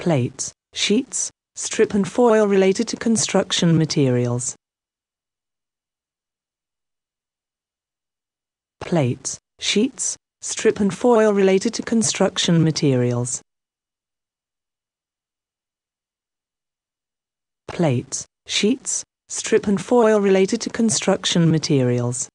plates, sheets, strip and foil related to construction materials. Plates, sheets, strip and foil related to construction materials. Plates, sheets, strip and foil related to construction materials.